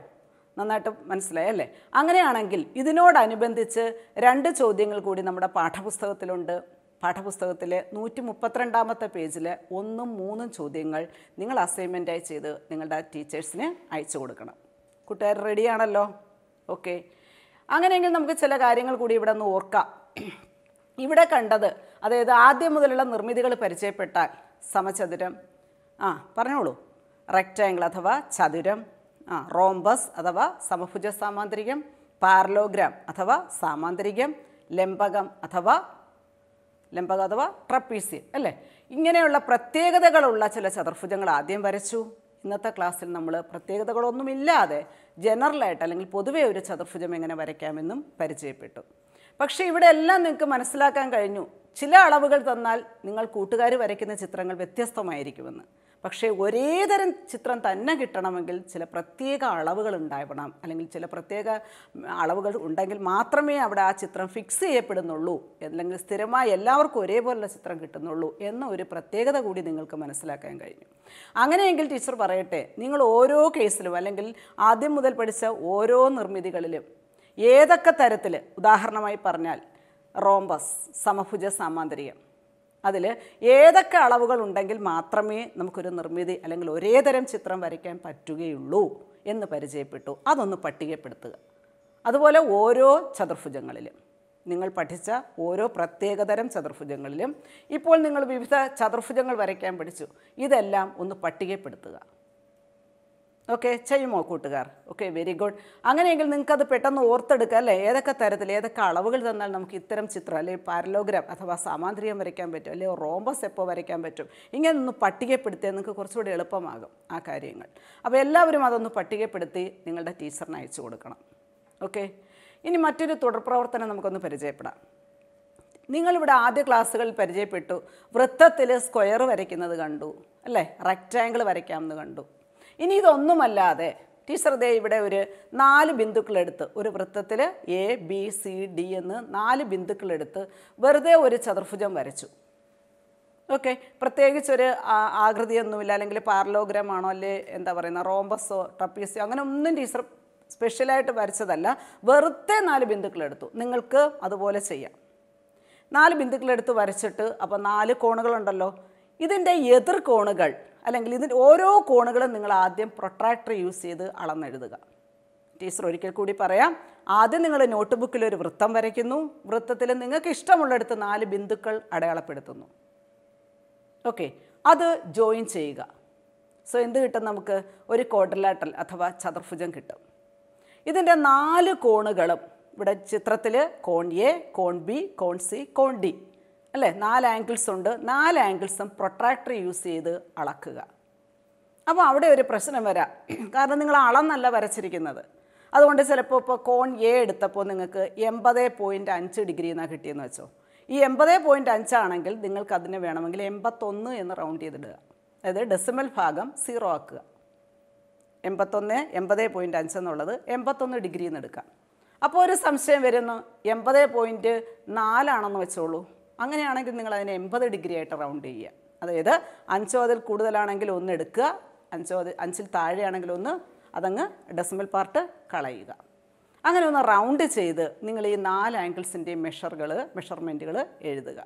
നന്നായിട്ട് മനസ്സിലായല്ലേ അങ്ങനെയാണെങ്കിൽ ഇതിനോടനുബന്ധിച്ച് രണ്ട് ചോദ്യങ്ങൾ കൂടി നമ്മുടെ പാഠപുസ്തകത്തിലുണ്ട് പാഠപുസ്തകത്തിലെ നൂറ്റി മുപ്പത്തിരണ്ടാമത്തെ പേജിൽ ഒന്നും മൂന്നും ചോദ്യങ്ങൾ നിങ്ങൾ അസൈൻമെൻറ്റായി ചെയ്ത് നിങ്ങളുടെ ടീച്ചേഴ്സിന് അയച്ചു കൊടുക്കണം കൂട്ടുകാർ റെഡിയാണല്ലോ ഓക്കെ അങ്ങനെയെങ്കിൽ നമുക്ക് ചില കാര്യങ്ങൾ കൂടി ഇവിടെ നിന്ന് ഓർക്കാം ഇവിടെ കണ്ടത് അതായത് ആദ്യം മുതലുള്ള നിർമ്മിതികൾ പരിചയപ്പെട്ടാൽ സമചതുരം ആ പറഞ്ഞോളൂ റെക്റ്റാങ്കിൾ അഥവാ ചതുരം ആ റോംബസ് അഥവാ സമഭുജ സാമാന്തരികം പാർലോഗ്രാം അഥവാ സാമാന്തരികം ലംബകം അഥവാ ലംബക അഥവാ ട്രപ്പീസിയം അല്ലേ ഇങ്ങനെയുള്ള പ്രത്യേകതകളുള്ള ചില ചതുർഭുജങ്ങൾ ആദ്യം വരച്ചു ഇന്നത്തെ ക്ലാസ്സിൽ നമ്മൾ പ്രത്യേകതകളൊന്നുമില്ലാതെ ജനറലായിട്ട് അല്ലെങ്കിൽ പൊതുവേ ഒരു ചതുർഭുജം എങ്ങനെ വരയ്ക്കാമെന്നും പരിചയപ്പെട്ടു പക്ഷേ ഇവിടെ എല്ലാം നിങ്ങൾക്ക് മനസ്സിലാക്കാൻ കഴിഞ്ഞു ചില അളവുകൾ തന്നാൽ നിങ്ങൾ കൂട്ടുകാർ വരയ്ക്കുന്ന ചിത്രങ്ങൾ വ്യത്യസ്തമായിരിക്കുമെന്ന് പക്ഷേ ഒരേ തരം ചിത്രം തന്നെ കിട്ടണമെങ്കിൽ ചില പ്രത്യേക അളവുകൾ ഉണ്ടാവണം അല്ലെങ്കിൽ ചില പ്രത്യേക അളവുകൾ ഉണ്ടെങ്കിൽ മാത്രമേ അവിടെ ആ ചിത്രം ഫിക്സ് ചെയ്യപ്പെടുന്നുള്ളൂ അല്ലെങ്കിൽ സ്ഥിരമായി എല്ലാവർക്കും ഒരേപോലുള്ള ചിത്രം കിട്ടുന്നുള്ളൂ എന്ന ഒരു പ്രത്യേകത കൂടി നിങ്ങൾക്ക് മനസ്സിലാക്കാൻ കഴിഞ്ഞു അങ്ങനെയെങ്കിൽ ടീച്ചർ പറയട്ടെ നിങ്ങൾ ഓരോ കേസിലും അല്ലെങ്കിൽ ആദ്യം മുതൽ പഠിച്ച ഓരോ നിർമ്മിതികളിലും ഏതൊക്കെ തരത്തിൽ ഉദാഹരണമായി പറഞ്ഞാൽ റോംബസ് സമഭുജ സാമാന്തരികം അതിൽ ഏതൊക്കെ അളവുകൾ ഉണ്ടെങ്കിൽ മാത്രമേ നമുക്കൊരു നിർമ്മിതി അല്ലെങ്കിൽ ഒരേ തരം ചിത്രം വരയ്ക്കാൻ പറ്റുകയുള്ളൂ എന്ന് പരിചയപ്പെട്ടു അതൊന്ന് പട്ടികപ്പെടുത്തുക അതുപോലെ ഓരോ ചതുർഭുജങ്ങളിലും നിങ്ങൾ പഠിച്ച ഓരോ പ്രത്യേകതരം ചതുർഭുജങ്ങളിലും ഇപ്പോൾ നിങ്ങൾ വിവിധ ചതുർഭുജങ്ങൾ വരയ്ക്കാൻ പഠിച്ചു ഇതെല്ലാം ഒന്ന് പട്ടികപ്പെടുത്തുക ഓക്കെ ചെയ്യുമോ കൂട്ടുകാർ ഓക്കെ വെരി ഗുഡ് അങ്ങനെയെങ്കിൽ അത് പെട്ടെന്ന് ഓർത്തെടുക്കുക അല്ലേ ഏതൊക്കെ തരത്തിൽ ഏതൊക്കെ അളവുകൾ തന്നാൽ നമുക്ക് ഇത്തരം ചിത്രം അല്ലെങ്കിൽ പാരലോഗ്രാം അഥവാ സാമാന്ത്രികം വരയ്ക്കാൻ പറ്റും അല്ലെങ്കിൽ റോംബസ് എപ്പോൾ വരയ്ക്കാൻ പറ്റും ഇങ്ങനെ ഒന്ന് പട്ടികപ്പെടുത്തിയാൽ നിങ്ങൾക്ക് കുറച്ചുകൂടി എളുപ്പമാകും ആ കാര്യങ്ങൾ അപ്പോൾ എല്ലാവരും അതൊന്ന് പട്ടികപ്പെടുത്തി നിങ്ങളുടെ ടീച്ചറിന് അയച്ചു കൊടുക്കണം ഓക്കെ ഇനി മറ്റൊരു തുടർ പ്രവർത്തനം നമുക്കൊന്ന് പരിചയപ്പെടാം നിങ്ങളിവിടെ ആദ്യ ക്ലാസ്സുകളിൽ പരിചയപ്പെട്ടു വൃത്തത്തിൽ സ്ക്വയർ വരയ്ക്കുന്നത് കണ്ടു അല്ലേ റെക്റ്റാങ്കിൾ വരയ്ക്കാമെന്ന് കണ്ടു ഇനി ഇതൊന്നുമല്ലാതെ ടീച്ചർ ദേ ഇവിടെ ഒരു നാല് ബിന്ദുക്കളെടുത്ത് ഒരു വൃത്തത്തിൽ എ ബി സി ഡി എന്ന് നാല് ബിന്ദുക്കളെടുത്ത് വെറുതെ ഒരു ചതുർഭുജം വരച്ചു ഓക്കെ പ്രത്യേകിച്ചൊരു ആകൃതിയൊന്നുമില്ല അല്ലെങ്കിൽ പാർലോഗ്രാമാണോ അല്ലെ എന്താ പറയുന്നത് റോംബസോ ട്രപ്പീസോ അങ്ങനെ ഒന്നും ടീച്ചർ സ്പെഷ്യലായിട്ട് വരച്ചതല്ല വെറുതെ നാല് ബിന്ദുക്കളെടുത്തു നിങ്ങൾക്ക് അതുപോലെ ചെയ്യാം നാല് ബിന്ദുക്കളെടുത്ത് വരച്ചിട്ട് അപ്പോൾ നാല് കോണുകളുണ്ടല്ലോ ഇതിൻ്റെ എതിർകോണുകൾ അല്ലെങ്കിൽ ഇതിൻ്റെ ഓരോ കോണുകളും നിങ്ങൾ ആദ്യം പ്രൊട്രാക്ടർ യൂസ് ചെയ്ത് അളന്നെഴുതുക ടീച്ചർ ഒരിക്കൽ കൂടി പറയാം ആദ്യം നിങ്ങൾ നോട്ട് ബുക്കിൽ ഒരു വൃത്തം വരയ്ക്കുന്നു വൃത്തത്തിൽ നിങ്ങൾക്ക് ഇഷ്ടമുള്ളിടത്ത് നാല് ബിന്ദുക്കൾ അടയാളപ്പെടുത്തുന്നു ഓക്കെ അത് ജോയിൻ ചെയ്യുക സോ എന്ത് കിട്ടും നമുക്ക് ഒരു കോഡലാട്ടൽ അഥവാ ചതുർഭുജം കിട്ടും ഇതിൻ്റെ നാല് കോണുകളും ഇവിടെ ചിത്രത്തിൽ കോൺ എ കോൺ ബി കോൺ സി കോൺ ഡി അല്ലേ നാല് ആംഗിൾസ് ഉണ്ട് നാല് ആംഗിൾസും പ്രൊട്രാക്ടർ യൂസ് ചെയ്ത് അളക്കുക അപ്പോൾ അവിടെ ഒരു പ്രശ്നം വരാം കാരണം നിങ്ങൾ അളന്നല്ല വരച്ചിരിക്കുന്നത് അതുകൊണ്ട് ചിലപ്പോൾ ഇപ്പോൾ കോൺ എ എടുത്തപ്പോൾ നിങ്ങൾക്ക് എൺപത് പോയിൻറ്റ് അഞ്ച് ഡിഗ്രി എന്നാണ് കിട്ടിയെന്ന് വെച്ചോ ഈ എൺപത് പോയിൻറ്റ് അഞ്ചാണെങ്കിൽ നിങ്ങൾക്ക് അതിന് വേണമെങ്കിൽ എൺപത്തൊന്ന് എന്ന് റൗണ്ട് ചെയ്തിടുക അതായത് ഡെസിമൽ ഭാഗം സീറോ ആക്കുക എൺപത്തൊന്ന് എൺപത് പോയിൻറ്റ് അഞ്ച് എന്നുള്ളത് എൺപത്തൊന്ന് ഡിഗ്രി എന്ന് എടുക്കാം അപ്പോൾ ഒരു സംശയം വരുന്നു എൺപത് പോയിൻറ്റ് നാലാണെന്ന് വെച്ചോളൂ അങ്ങനെയാണെങ്കിൽ നിങ്ങൾ അതിനെ എൺപത് ഡിഗ്രി ആയിട്ട് റൗണ്ട് ചെയ്യുക അതായത് അഞ്ചോ അതിൽ കൂടുതലാണെങ്കിൽ ഒന്ന് എടുക്കുക അഞ്ചോ അതിൽ അഞ്ചിൽ താഴെയാണെങ്കിൽ ഒന്ന് അതങ്ങ് ഡെസിമൽ പാർട്ട് കളയുക അങ്ങനെ ഒന്ന് റൗണ്ട് ചെയ്ത് നിങ്ങൾ ഈ നാല് ആംഗിൾസിൻ്റെ മെഷറുകൾ മെഷർമെൻറ്റുകൾ എഴുതുക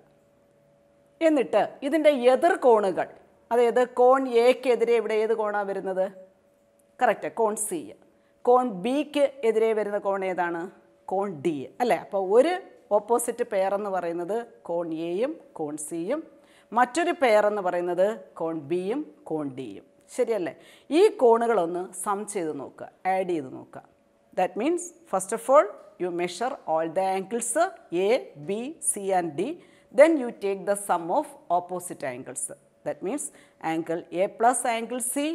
എന്നിട്ട് ഇതിൻ്റെ എതിർ കോണുകൾ അതായത് കോൺ എക്കെതിരെ ഇവിടെ ഏത് കോണാണ് വരുന്നത് കറക്റ്റ് കോൺ സി കോൺ ബിക്ക് എതിരെ വരുന്ന കോൺ ഏതാണ് കോൺ ഡി അല്ലേ അപ്പോൾ ഒരു ഓപ്പോസിറ്റ് പെയർ എന്ന് പറയുന്നത് കോൺ എയും കോൺ സിയും മറ്റൊരു പെയർ എന്ന് പറയുന്നത് കോൺ ബിയും കോൺ ഡിയും ശരിയല്ലേ ഈ കോണുകളൊന്ന് സം ചെയ്ത് നോക്കുക ആഡ് ചെയ്ത് നോക്കുക that means first of all you measure all the angles A B C and D then you take the sum of opposite angles that means angle A plus angle C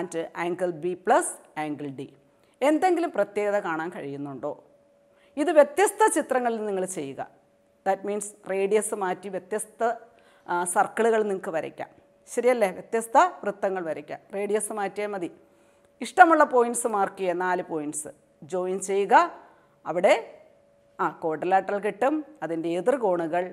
and angle B plus angle D എന്തെങ്കിലും പ്രത്യേകത കാണാൻ കഴിയുന്നുണ്ടോ ഇത് വ്യത്യസ്ത ചിത്രങ്ങളിൽ നിങ്ങൾ ചെയ്യുക that means radius മാറ്റി വ്യത്യസ്ത സർക്കിളുകൾ നിങ്ങൾക്ക് വരയ്ക്കാം ശരിയല്ലേ വ്യത്യസ്ത വൃത്തങ്ങൾ വരയ്ക്കാം റേഡിയസ് മാറ്റിയാൽ മതി ഇഷ്ടമുള്ള പോയിൻറ്റ്സ് മാർക്ക് ചെയ്യുക നാല് പോയിൻറ്റ്സ് ജോയിൻ ചെയ്യുക അവിടെ ആ കോട്ടലാട്ടൽ കിട്ടും അതിൻ്റെ എതിർകോണുകൾ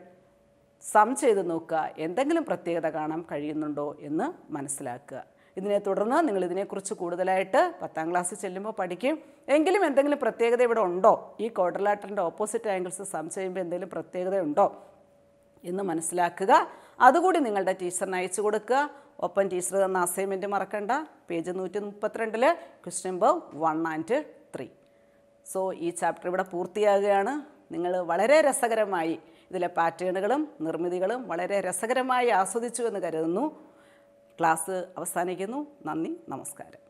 സം ചെയ്ത് നോക്കുക എന്തെങ്കിലും പ്രത്യേകത കാണാൻ കഴിയുന്നുണ്ടോ എന്ന് മനസ്സിലാക്കുക ഇതിനെ തുടർന്ന് നിങ്ങൾ ഇതിനെക്കുറിച്ച് കൂടുതലായിട്ട് പത്താം ക്ലാസ്സിൽ ചെല്ലുമ്പോൾ പഠിക്കും എങ്കിലും എന്തെങ്കിലും പ്രത്യേകത ഇവിടെ ഉണ്ടോ ഈ കോഡർലാറ്ററിൻ്റെ ഓപ്പോസിറ്റ് ആംഗിൾസ് സം ചെയ്യുമ്പോൾ എന്തെങ്കിലും പ്രത്യേകത ഉണ്ടോ എന്ന് മനസ്സിലാക്കുക അതുകൂടി നിങ്ങളുടെ ടീച്ചറിന് അയച്ചു കൊടുക്കുക ഒപ്പം ടീച്ചർ തന്ന അസൈൻമെൻറ്റ് മറക്കണ്ട പേജ് നൂറ്റി മുപ്പത്തിരണ്ടിൽ question number one and three so ഈ ചാപ്റ്റർ ഇവിടെ പൂർത്തിയാകുകയാണ് നിങ്ങൾ വളരെ രസകരമായി ഇതിലെ പാറ്റേണുകളും നിർമ്മിതികളും വളരെ രസകരമായി ആസ്വദിച്ചു എന്ന് കരുതുന്നു ക്ലാസ് അവസാനിക്കുന്നു നന്ദി നമസ്കാരം